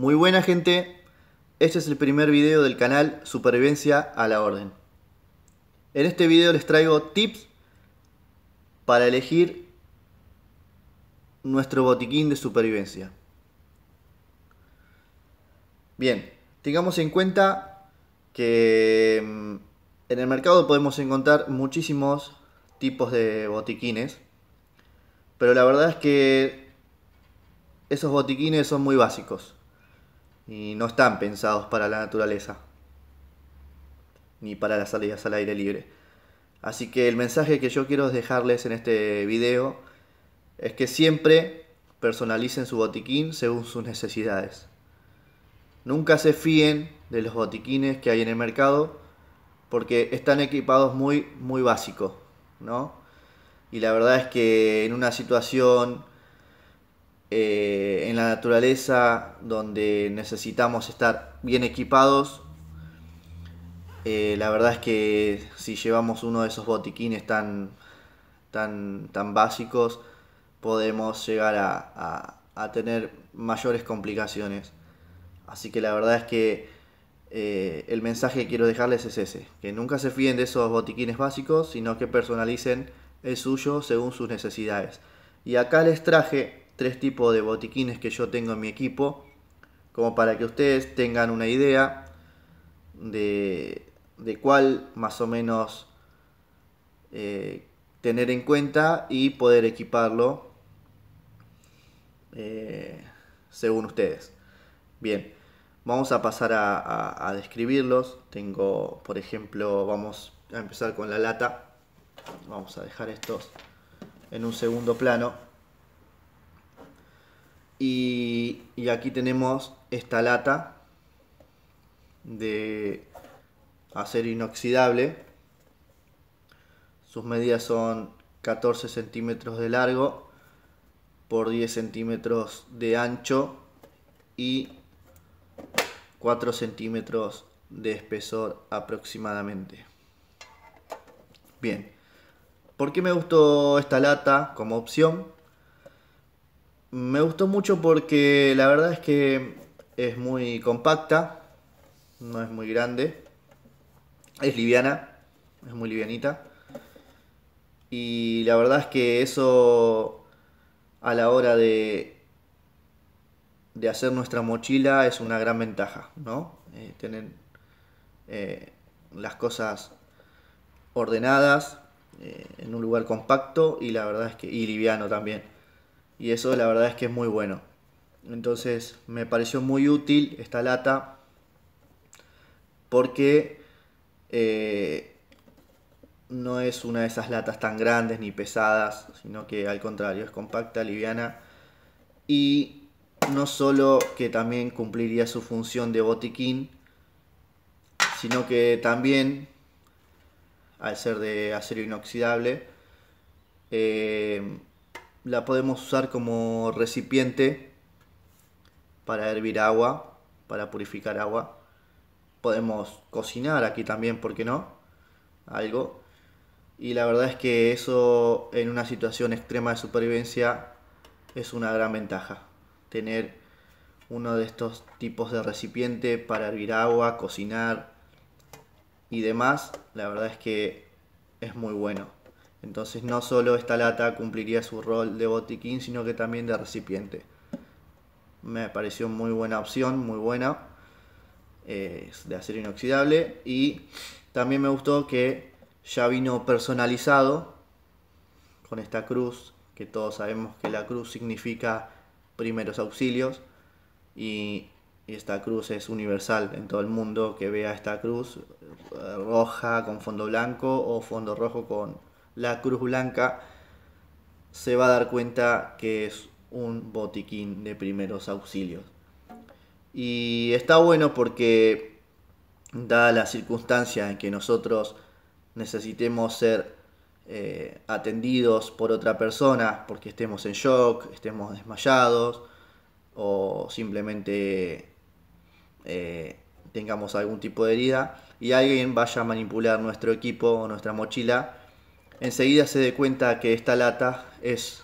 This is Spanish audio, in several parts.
Muy buena gente, este es el primer video del canal Supervivencia a la Orden. En este video les traigo tips para elegir nuestro botiquín de supervivencia. Bien, tengamos en cuenta que mm, en el mercado podemos encontrar muchísimos tipos de botiquines, pero la verdad es que esos botiquines son muy básicos y no están pensados para la naturaleza, ni para las salidas al aire libre. Así que el mensaje que yo quiero dejarles en este video es que siempre personalicen su botiquín según sus necesidades. Nunca se fíen de los botiquines que hay en el mercado porque están equipados muy, muy básico, ¿no? Y la verdad es que en una situación eh, en la naturaleza donde necesitamos estar bien equipados. Eh, la verdad es que si llevamos uno de esos botiquines tan, tan, tan básicos, podemos llegar a, tener mayores complicaciones. Así que la verdad es que eh, el mensaje que quiero dejarles es ese, que nunca se fíen de esos botiquines básicos, sino que personalicen el suyo según sus necesidades. Y acá les traje tres tipos de botiquines que yo tengo en mi equipo, como para que ustedes tengan una idea de, cuál más o menos eh, tener en cuenta y poder equiparlo eh, según ustedes. Bien, vamos a pasar a, a, describirlos. Tengo, por ejemplo, vamos a empezar con la lata. Vamos a dejar estos en un segundo plano. Y, aquí tenemos esta lata de acero inoxidable. Sus medidas son 14 centímetros de largo por 10 centímetros de ancho y 4 centímetros de espesor aproximadamente. Bien, ¿por qué me gustó esta lata como opción? Me gustó mucho porque la verdad es que es muy compacta, no es muy grande, es liviana, es muy livianita. Y la verdad es que eso a la hora de, de hacer nuestra mochila es una gran ventaja, ¿no? Eh, Tienen eh, las cosas ordenadas eh, en un lugar compacto y la verdad es que y liviano también y eso la verdad es que es muy bueno. Entonces me pareció muy útil esta lata porque eh, no es una de esas latas tan grandes ni pesadas, sino que al contrario es compacta, liviana y no solo que también cumpliría su función de botiquín, sino que también al ser de acero inoxidable eh, la podemos usar como recipiente para hervir agua, para purificar agua. Podemos cocinar aquí también, ¿por qué no? Algo. Y la verdad es que eso en una situación extrema de supervivencia es una gran ventaja. Tener uno de estos tipos de recipiente para hervir agua, cocinar y demás, la verdad es que es muy bueno. Entonces no solo esta lata cumpliría su rol de botiquín, sino que también de recipiente. Me pareció muy buena opción, muy buena. Eh, de acero inoxidable. Y también me gustó que ya vino personalizado con esta cruz, que todos sabemos que la cruz significa primeros auxilios. y esta cruz es universal en todo el mundo que vea esta cruz eh, roja con fondo blanco o fondo rojo con la Cruz Blanca se va a dar cuenta que es un botiquín de primeros auxilios. Y está bueno porque, da la circunstancia en que nosotros necesitemos ser eh, atendidos por otra persona, porque estemos en shock, estemos desmayados o simplemente eh, tengamos algún tipo de herida, y alguien vaya a manipular nuestro equipo o nuestra mochila enseguida se dé cuenta que esta lata es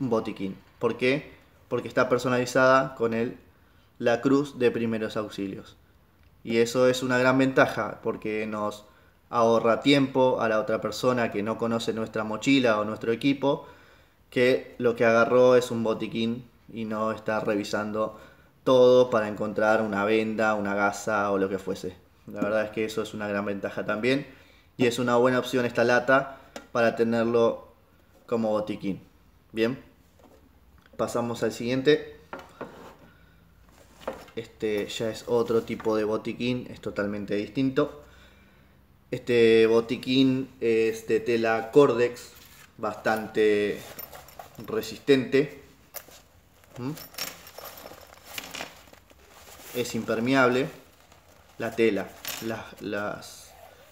un botiquín. ¿Por qué? Porque está personalizada con el, la cruz de primeros auxilios. Y eso es una gran ventaja porque nos ahorra tiempo a la otra persona que no conoce nuestra mochila o nuestro equipo, que lo que agarró es un botiquín y no está revisando todo para encontrar una venda, una gasa o lo que fuese. La verdad es que eso es una gran ventaja también y es una buena opción esta lata para tenerlo como botiquín. Bien, pasamos al siguiente. Este ya es otro tipo de botiquín, es totalmente distinto. Este botiquín es de tela Cordex, bastante resistente. ¿Mm? Es impermeable la tela, las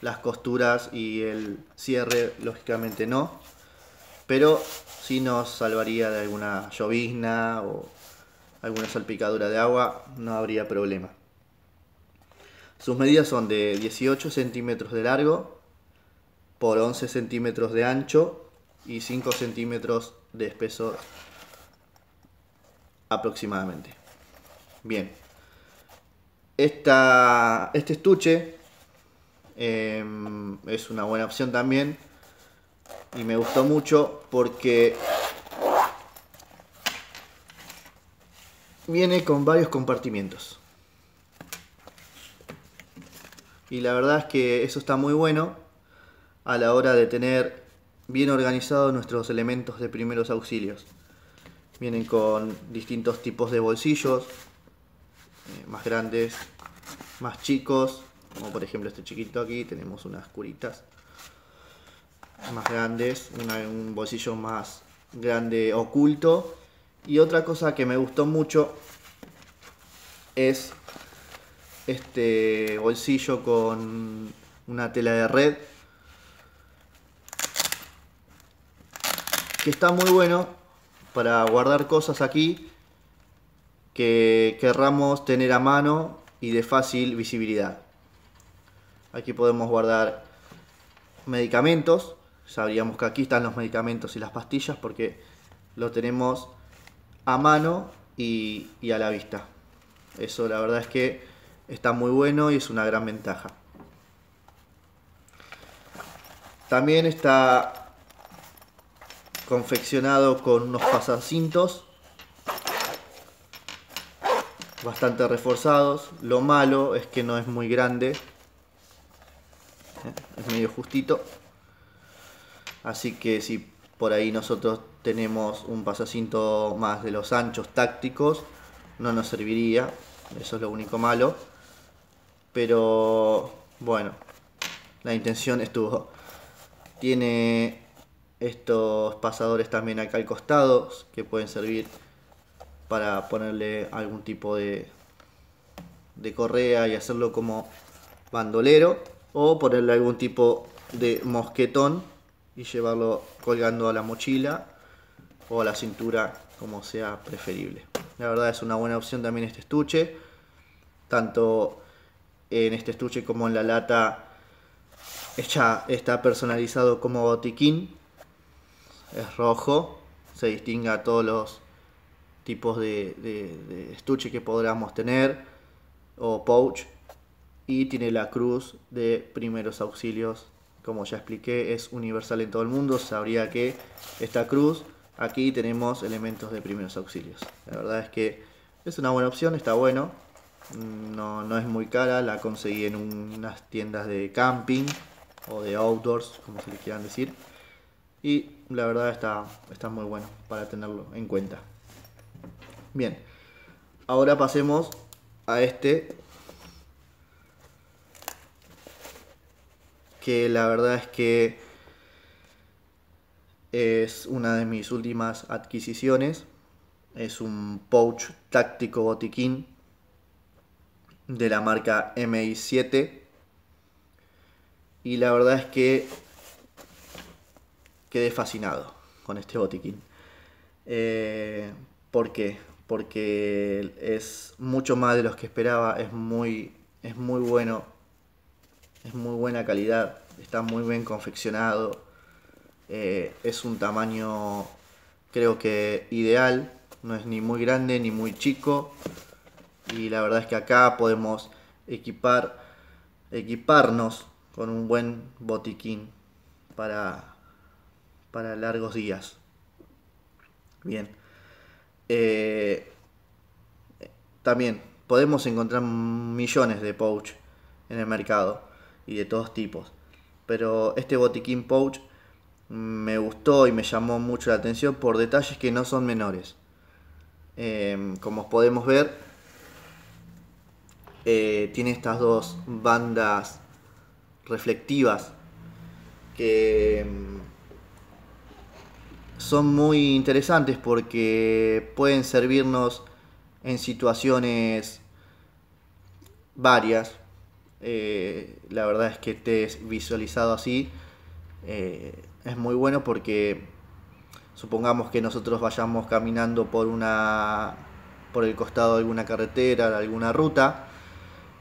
las costuras y el cierre, lógicamente no. Pero si nos salvaría de alguna llovizna o alguna salpicadura de agua, no habría problema. Sus medidas son de 18 centímetros de largo por 11 centímetros de ancho y 5 centímetros de espesor aproximadamente. Bien, Esta, este estuche Em, es una buena opción también. Y me gustó mucho porque viene con varios compartimientos. Y la verdad es que eso está muy bueno a la hora de tener bien organizados nuestros elementos de primeros auxilios. Vienen con distintos tipos de bolsillos, eh, más grandes, más chicos, como por ejemplo este chiquito aquí, tenemos unas curitas más grandes, un bolsillo más grande oculto. Y otra cosa que me gustó mucho es este bolsillo con una tela de red. Que está muy bueno para guardar cosas aquí que querramos tener a mano y de fácil visibilidad. Aquí podemos guardar medicamentos. Sabríamos que aquí están los medicamentos y las pastillas porque lo tenemos a mano y, y a la vista. Eso la verdad es que está muy bueno y es una gran ventaja. También está confeccionado con unos pasacintos bastante reforzados. Lo malo es que no es muy grande es medio justito. Así que si por ahí nosotros tenemos un pasacinto más de los anchos tácticos, no nos serviría, eso es lo único malo. Pero bueno, la intención estuvo. Tiene estos pasadores también acá al costado que pueden servir para ponerle algún tipo de, de correa y hacerlo como bandolero o ponerle algún tipo de mosquetón y llevarlo colgando a la mochila o a la cintura como sea preferible. La verdad es una buena opción también este estuche, tanto en este estuche como en la lata hecha está personalizado como botiquín, es rojo, se distingue a todos los tipos de, estuche que podamos tener o pouch y tiene la cruz de primeros auxilios. Como ya expliqué, es universal en todo el mundo. Sabría que esta cruz, aquí tenemos elementos de primeros auxilios. La verdad es que es una buena opción, está bueno. Mm, no, no es muy cara, la conseguí en unas tiendas de camping o de outdoors, como se le quieran decir. Y la verdad está, está muy bueno para tenerlo en cuenta. Bien, ahora pasemos a este que la verdad es que es una de mis últimas adquisiciones. Es un pouch táctico botiquín de la marca MI7. Y la verdad es que quedé fascinado con este botiquín. Eh, Porque es mucho más de los que esperaba, es muy, es muy bueno, es muy buena calidad, está muy bien confeccionado, eh, es un tamaño creo que ideal, no es ni muy grande ni muy chico y la verdad es que acá podemos equipar, equiparnos con un buen botiquín para, para largos días. Bien. Eh, también podemos encontrar millones de pouch en el mercado y de todos tipos. Pero este botiquín pouch me gustó y me llamó mucho la atención por detalles que no son menores. Em, como podemos ver, eh, tiene estas dos bandas reflectivas que em, son muy interesantes porque pueden servirnos en situaciones varias eh, la verdad es que estés visualizado así. Eh, es muy bueno porque supongamos que nosotros vayamos caminando por una por el costado de alguna carretera, de alguna ruta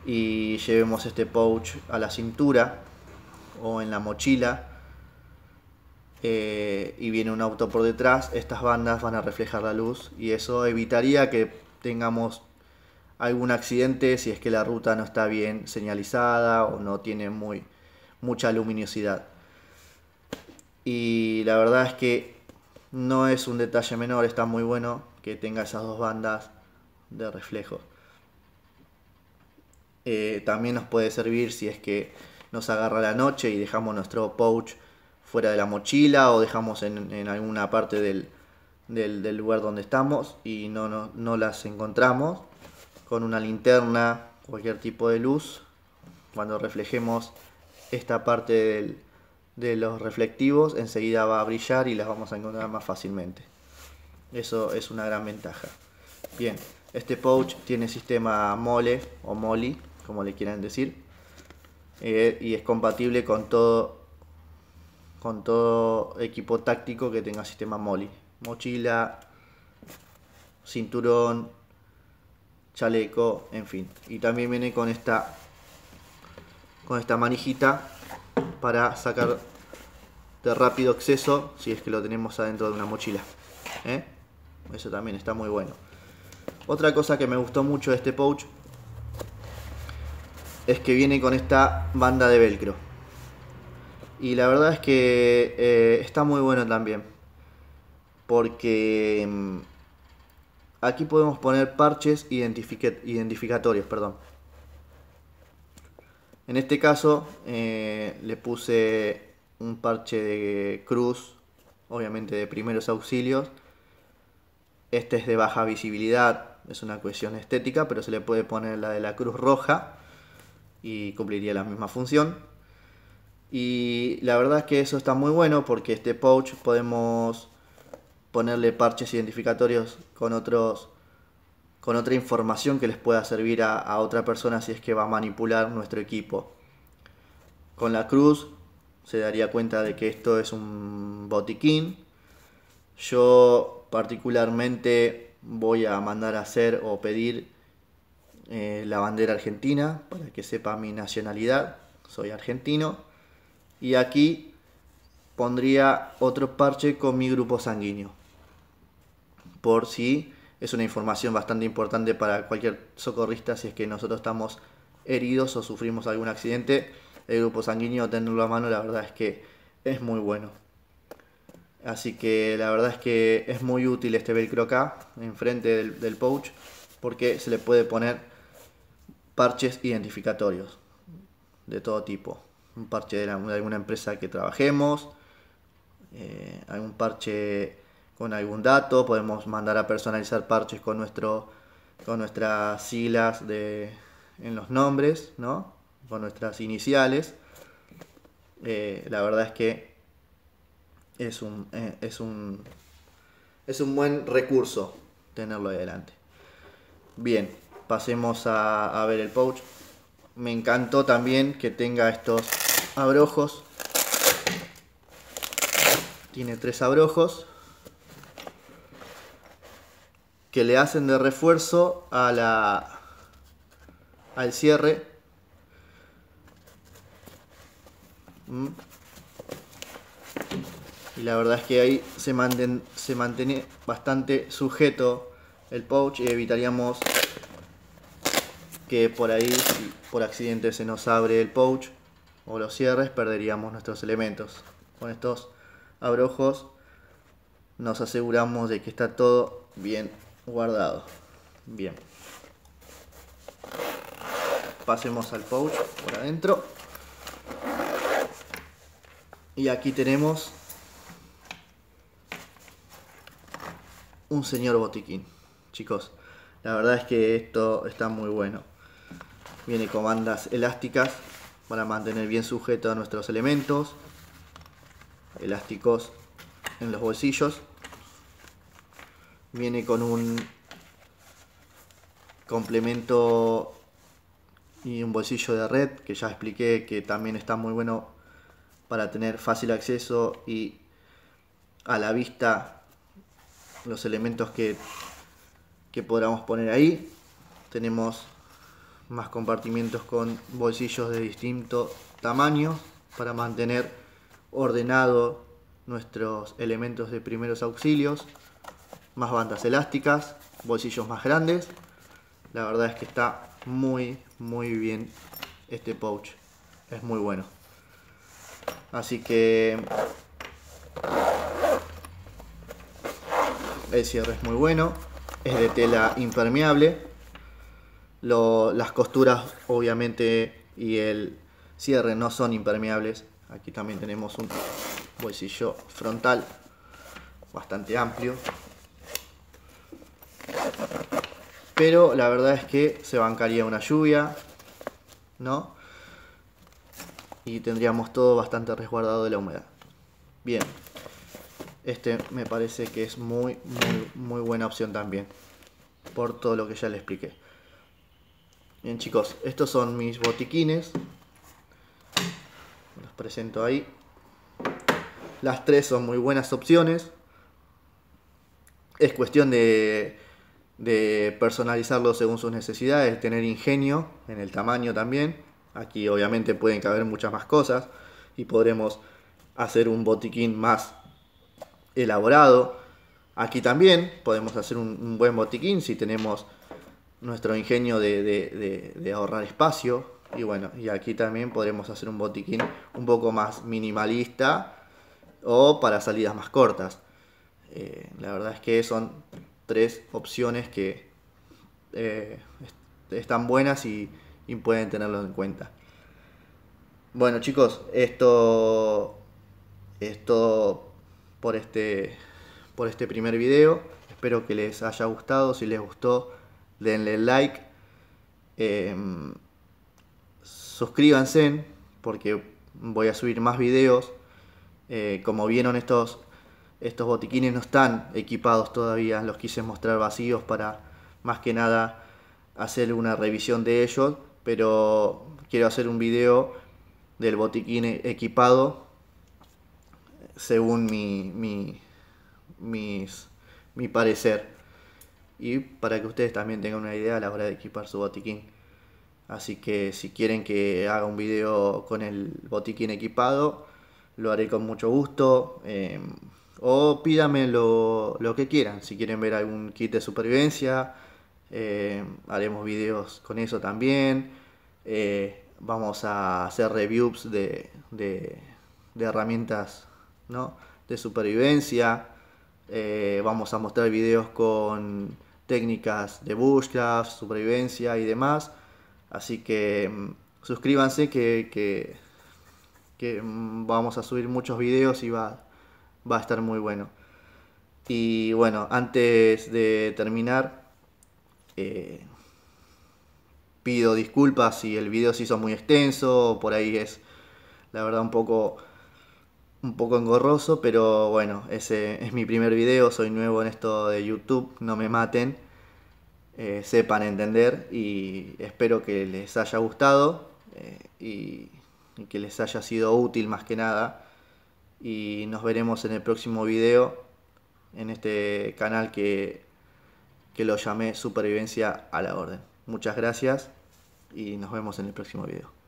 y llevemos este pouch a la cintura o en la mochila eh, y viene un auto por detrás, estas bandas van a reflejar la luz y eso evitaría que tengamos algún accidente si es que la ruta no está bien señalizada o no tiene muy, mucha luminosidad. Y la verdad es que no es un detalle menor, está muy bueno que tenga esas dos bandas de reflejo. Eh, también nos puede servir si es que nos agarra la noche y dejamos nuestro pouch fuera de la mochila o dejamos en, alguna parte del, lugar donde estamos y no, no, no las encontramos con una linterna, cualquier tipo de luz, cuando reflejemos esta parte de los reflectivos, enseguida va a brillar y las vamos a encontrar más fácilmente. Eso es una gran ventaja. Bien, este pouch tiene sistema mole o moli, como le quieran decir, eh, y es compatible con todo, con todo equipo táctico que tenga sistema moli. Mochila, cinturón, chaleco, en fin. Y también viene con esta con esta manijita para sacar de rápido acceso si es que lo tenemos adentro de una mochila. ¿eh? Eso también está muy bueno. Otra cosa que me gustó mucho de este pouch es que viene con esta banda de velcro. Y la verdad es que eh, está muy bueno también. Porque mm, Aquí podemos poner parches identificatorios. Perdón. En este caso eh, le puse un parche de cruz, obviamente de primeros auxilios. Este es de baja visibilidad, es una cuestión estética, pero se le puede poner la de la cruz roja y cumpliría la misma función. Y la verdad es que eso está muy bueno porque este pouch podemos ponerle parches identificatorios con otros con otra información que les pueda servir a, otra persona si es que va a manipular nuestro equipo. Con la cruz se daría cuenta de que esto es un botiquín. Yo particularmente voy a mandar a hacer o pedir eh, la bandera argentina para que sepa mi nacionalidad. Soy argentino. Y aquí pondría otro parche con mi grupo sanguíneo por si es una información bastante importante para cualquier socorrista si es que nosotros estamos heridos o sufrimos algún accidente. El grupo sanguíneo, tenerlo a mano, la verdad es que es muy bueno. Así que la verdad es que es muy útil este velcro acá, enfrente del, pouch, porque se le puede poner parches identificatorios de todo tipo. Un parche de, alguna empresa que trabajemos, eh, algún parche con algún dato, podemos mandar a personalizar parches con, nuestro, con nuestras siglas de, en los nombres, ¿no? con nuestras iniciales. Eh, la verdad es que es un, eh, es, un, es un buen recurso tenerlo adelante. Bien, pasemos a, a ver el pouch. Me encantó también que tenga estos abrojos. Tiene tres abrojos que le hacen de refuerzo a la, al cierre. Mm. Y la verdad es que ahí se, se mantiene bastante sujeto el pouch y evitaríamos que por ahí, si por accidente se nos abre el pouch o los cierres, perderíamos nuestros elementos. Con estos abrojos nos aseguramos de que está todo bien guardado. Bien. Pasemos al pouch por adentro. Y aquí tenemos un señor botiquín. Chicos, la verdad es que esto está muy bueno. Viene con bandas elásticas para mantener bien sujetos nuestros elementos. Elásticos en los bolsillos Viene con un complemento y un bolsillo de red que ya expliqué que también está muy bueno para tener fácil acceso y a la vista los elementos que, que podamos poner ahí. Tenemos más compartimientos con bolsillos de distinto tamaño para mantener ordenados nuestros elementos de primeros auxilios más bandas elásticas, bolsillos más grandes. La verdad es que está muy, muy bien este pouch. Es muy bueno. Así que el cierre es muy bueno. Es de tela impermeable. las costuras obviamente y el cierre no son impermeables. Aquí también tenemos un bolsillo frontal bastante amplio pero la verdad es que se bancaría una lluvia, ¿no? Y tendríamos todo bastante resguardado de la humedad. Bien. Este me parece que es muy, muy, muy buena opción también. Por todo lo que ya le expliqué. Bien chicos, estos son mis botiquines. Los presento ahí. Las tres son muy buenas opciones. Es cuestión de de personalizarlo según sus necesidades, tener ingenio en el tamaño también. Aquí obviamente pueden caber muchas más cosas y podremos hacer un botiquín más elaborado. Aquí también podemos hacer un, buen botiquín si tenemos nuestro ingenio de, ahorrar espacio. Y bueno, y aquí también podremos hacer un botiquín un poco más minimalista o para salidas más cortas. Eh, la verdad es que son tres opciones que eh, están buenas y, pueden tenerlo en cuenta. Bueno chicos, esto esto por este, por este primer video. Espero que les haya gustado. Si les gustó, denle like. Em, suscríbanse porque voy a subir más videos. Eh, como vieron estos estos botiquines no están equipados todavía, los quise mostrar vacíos para más que nada hacer una revisión de ellos, pero quiero hacer un video del botiquín equipado según mi, mi, mi parecer y para que ustedes también tengan una idea a la hora de equipar su botiquín. Así que si quieren que haga un video con el botiquín equipado, lo haré con mucho gusto. Em, o pídame lo, que quieran. Si quieren ver algún kit de supervivencia, eh, haremos videos con eso también. Eh, vamos a hacer reviews de, herramientas ¿no? de supervivencia. Eh, vamos a mostrar videos con técnicas de bushcraft, supervivencia y demás. Así que mm, suscríbanse que, que mm, vamos a subir muchos videos y va, va a estar muy bueno. Y bueno, antes de terminar, eh, pido disculpas si el video se hizo muy extenso, por ahí es la verdad un poco, un poco engorroso, pero bueno, ese es mi primer video, soy nuevo en esto de YouTube, no me maten, eh, sepan entender y espero que les haya gustado eh, y que les haya sido útil más que nada y nos veremos en el próximo video en este canal que, que lo llamé Supervivencia a la Orden. Muchas gracias y nos vemos en el próximo video.